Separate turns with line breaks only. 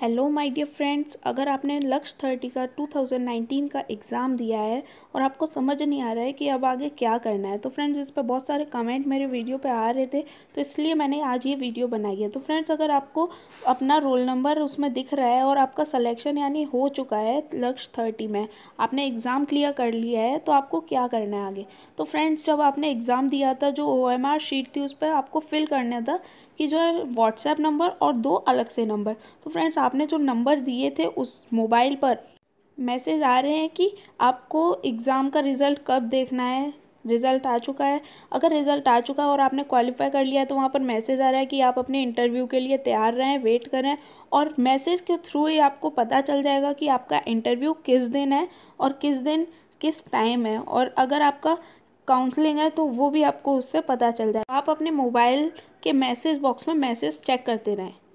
hello my dear friends अगर आपने लक्ष्य थर्टी का 2019 का एग्ज़ाम दिया है और आपको समझ नहीं आ रहा है कि अब आगे क्या करना है तो फ्रेंड्स इस पर बहुत सारे कमेंट मेरे वीडियो पे आ रहे थे तो इसलिए मैंने आज ये वीडियो बनाई है तो फ्रेंड्स अगर आपको अपना रोल नंबर उसमें दिख रहा है और आपका सलेक्शन यानी हो चुका है लक्ष्य थर्टी में आपने एग्ज़ाम क्लियर कर लिया है तो आपको क्या करना है आगे तो फ्रेंड्स जब आपने एग्ज़ाम दिया था जो ओ शीट थी उस पर आपको फिल करना था कि जो है व्हाट्सएप नंबर और दो अलग से नंबर तो फ्रेंड्स आप आपने जो नंबर दिए थे उस मोबाइल पर मैसेज आ रहे हैं कि आपको एग्ज़ाम का रिज़ल्ट कब देखना है रिज़ल्ट आ चुका है अगर रिज़ल्ट आ चुका है और आपने क्वालिफाई कर लिया है तो वहाँ पर मैसेज आ रहा है कि आप अपने इंटरव्यू के लिए तैयार रहें वेट करें और मैसेज के थ्रू ही आपको पता चल जाएगा कि आपका इंटरव्यू किस दिन है और किस दिन किस टाइम है और अगर आपका काउंसलिंग है तो वो भी आपको उससे पता चल जाए आप अपने मोबाइल के मैसेज बॉक्स में मैसेज चेक करते रहें